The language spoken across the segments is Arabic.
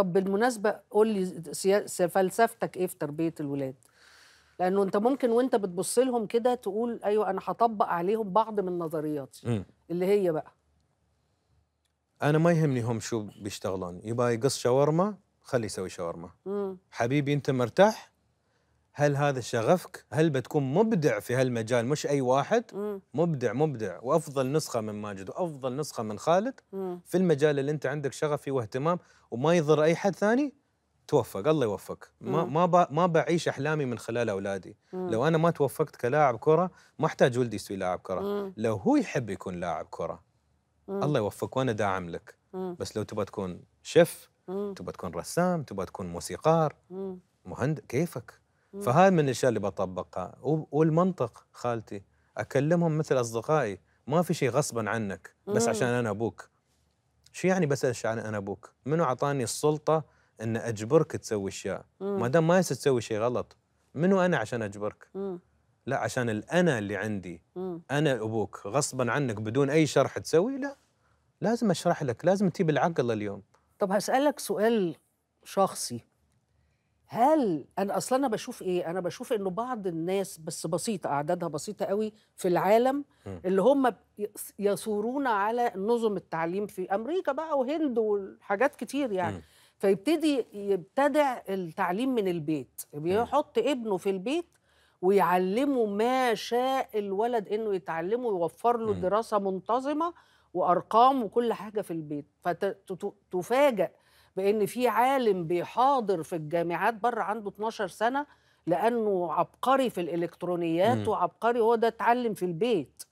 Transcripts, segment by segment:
طب بالمناسبة قول لي فلسفتك إيه في تربية الولاد؟ لأنه أنت ممكن وأنت بتبص لهم كده تقول أيوه أنا هطبق عليهم بعض من نظرياتي م. اللي هي بقى أنا ما يهمني هم شو بيشتغلون يبقى يقص شاورما خلي يسوي شاورما حبيبي أنت مرتاح هل هذا شغفك؟ هل بتكون مبدع في هالمجال مش اي واحد؟ مم. مبدع مبدع وافضل نسخه من ماجد وافضل نسخه من خالد مم. في المجال اللي انت عندك شغف فيه واهتمام وما يضر اي حد ثاني توفق الله يوفقك ما ما ما بعيش احلامي من خلال اولادي مم. لو انا ما توفقت كلاعب كره ما احتاج ولدي يصير لاعب كره مم. لو هو يحب يكون لاعب كره مم. الله يوفقك وانا داعم لك مم. بس لو تبغى تكون شيف تبغى تكون رسام تبغى تكون موسيقار مهندس كيفك فهاي من الاشياء اللي بطبقها والمنطق خالتي اكلمهم مثل اصدقائي ما في شيء غصبا عنك بس عشان انا ابوك شو يعني بس عشان انا ابوك منو اعطاني السلطه ان اجبرك تسوي اشياء ما دام ما تسوي شيء غلط منو انا عشان اجبرك مم. لا عشان الانا اللي عندي مم. انا ابوك غصبا عنك بدون اي شرح تسوي لا لازم اشرح لك لازم تجيب العقل اليوم طب هسالك سؤال شخصي هل انا اصلا انا بشوف ايه انا بشوف انه بعض الناس بس بسيطه اعدادها بسيطه قوي في العالم اللي هم يثورون على نظم التعليم في امريكا بقى وهند وحاجات كتير يعني فيبتدي يبتدع التعليم من البيت بيحط ابنه في البيت ويعلمه ما شاء الولد انه يتعلمه ويوفر له دراسه منتظمه وارقام وكل حاجه في البيت فتفاجئ بان في عالم بيحاضر في الجامعات بره عنده 12 سنه لانه عبقري في الالكترونيات مم. وعبقري هو ده اتعلم في البيت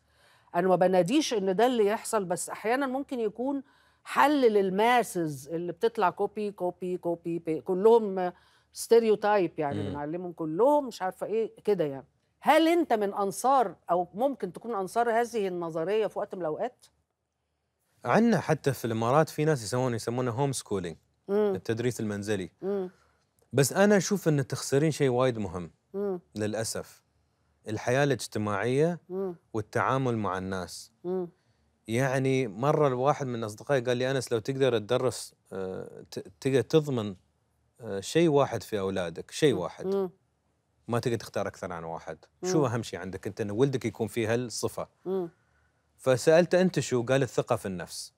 انا ما بناديش ان ده اللي يحصل بس احيانا ممكن يكون حل للماسز اللي بتطلع كوبي كوبي كوبي بي. كلهم ستيريوتايب يعني إمم. بنعلمهم كلهم مش عارفه ايه كده يعني هل انت من انصار او ممكن تكون انصار هذه النظريه في وقت من الاوقات عندنا حتى في الامارات في ناس يسوون يسمونه هوم سكولينج التدريس المنزلي مم. بس انا اشوف ان تخسرين شيء وايد مهم مم. للاسف الحياه الاجتماعيه مم. والتعامل مع الناس مم. يعني مره الواحد من اصدقائي قال لي انس لو تقدر تدرس آه، تقدر تضمن آه، شيء واحد في اولادك شيء واحد مم. ما تقدر تختار اكثر عن واحد مم. شو اهم شيء عندك انت ان ولدك يكون فيه هالصفه مم. فسالته انت شو قال الثقه في النفس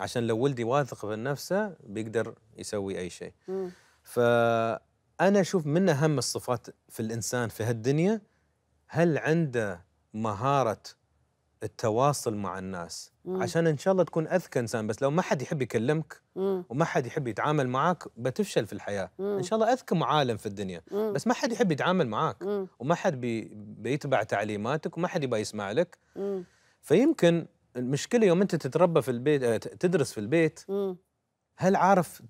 عشان لو ولدي واثق من نفسه بيقدر يسوي اي شيء فانا اشوف من اهم الصفات في الانسان في هالدنيا هل عنده مهاره التواصل مع الناس مم. عشان ان شاء الله تكون اذكى انسان بس لو ما حد يحب يكلمك مم. وما حد يحب يتعامل معك بتفشل في الحياه مم. ان شاء الله اذكى معالم في الدنيا مم. بس ما حد يحب يتعامل معك مم. وما حد بي... بيتبع تعليماتك وما حد يبغى يسمع لك مم. فيمكن المشكله يوم انت تتربى في البيت آه، تدرس في البيت هل عارف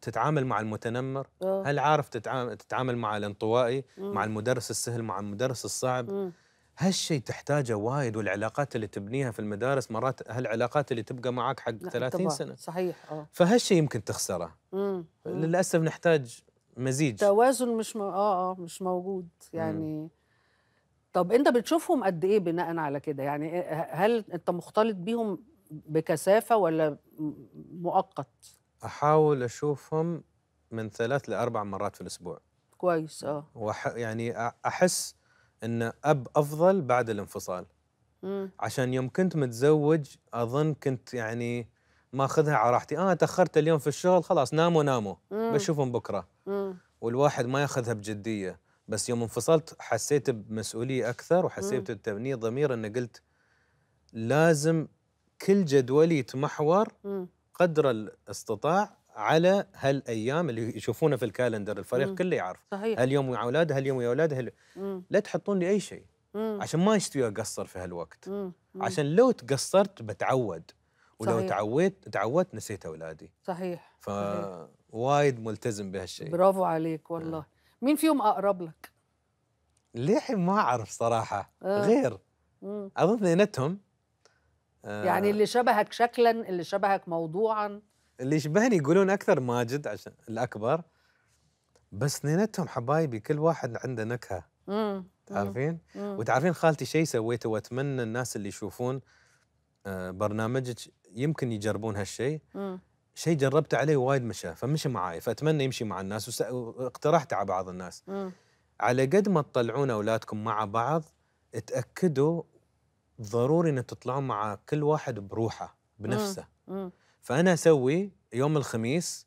تتعامل مع المتنمر؟ آه. هل عارف تتعامل مع الانطوائي؟ مع المدرس السهل، مع المدرس الصعب؟ هالشيء تحتاجه وايد والعلاقات اللي تبنيها في المدارس مرات هالعلاقات اللي تبقى معك حق 30 طبعا. سنه صحيح اه فهالشيء يمكن تخسره مم. للاسف نحتاج مزيج توازن مش م... اه اه مش موجود يعني مم. طب انت بتشوفهم قد ايه بناء على كده يعني هل انت مختلط بيهم بكثافه ولا مؤقت احاول اشوفهم من ثلاث لاربع مرات في الاسبوع كويس اه وح... يعني احس ان اب افضل بعد الانفصال مم. عشان يوم كنت متزوج اظن كنت يعني ماخذها على راحتي انا آه تاخرت اليوم في الشغل خلاص ناموا ناموا بشوفهم بكره مم. والواحد ما ياخذها بجديه بس يوم انفصلت حسيت بمسؤوليه اكثر وحسيت بتبني ضمير أنه قلت لازم كل جدولي يتمحور قدر الاستطاع على هالايام اللي يشوفونه في الكالندر الفريق مم. كله يعرف صحيح. هاليوم ويا اولاد هاليوم ويا اولاد هل... لا تحطون لي اي شيء عشان ما اشتوي اقصر في هالوقت عشان لو تقصرت بتعود ولو صحيح. تعودت تعودت نسيت اولادي صحيح فوايد ملتزم بهالشيء برافو عليك والله مين فيهم اقرب لك للحين ما اعرف صراحه آه. غير اظن اثنينتهم آه. يعني اللي شبهك شكلا اللي شبهك موضوعا اللي يشبهني يقولون اكثر ماجد عشان الاكبر بس اثنينتهم حبايبي كل واحد عنده نكهه مم. تعرفين مم. وتعرفين خالتي شيء سويته واتمنى الناس اللي يشوفون آه، برنامجك يمكن يجربون هالشيء شيء جربت عليه وايد مشى فمشي معاي فاتمنى يمشي مع الناس واقترحت على بعض الناس م. على قد ما تطلعون اولادكم مع بعض تاكدوا ضروري ان تطلعون مع كل واحد بروحه بنفسه م. م. فانا اسوي يوم الخميس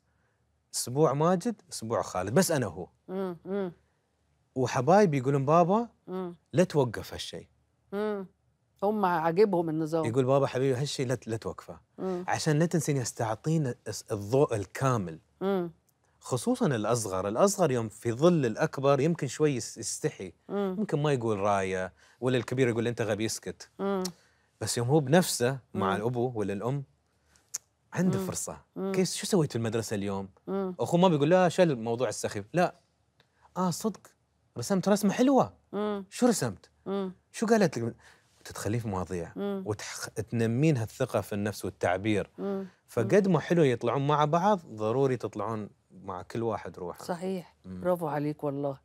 اسبوع ماجد اسبوع خالد بس انا هو م. م. وحبايبي يقولون بابا لا توقف هالشيء هم عاجبهم النظام يقول بابا حبيبي هالشيء لا لا توقفه عشان لا تنسين يستعطين الضوء الكامل مم. خصوصا الاصغر، الاصغر يوم في ظل الاكبر يمكن شوي يستحي مم. ممكن ما يقول رايه ولا الكبير يقول انت غبي اسكت بس يوم هو بنفسه مع مم. الابو ولا الام عنده مم. فرصه مم. كيف شو سويت في المدرسه اليوم؟ مم. اخوه ما بيقول لا شل الموضوع السخيف، لا اه صدق رسمت رسمه حلوه مم. شو رسمت؟ مم. شو قالت لك؟ تدخليه في مواضيع وتنمين هالثقه في النفس والتعبير فقد ما حلو يطلعون مع بعض ضروري تطلعون مع كل واحد روحه صحيح برافو عليك والله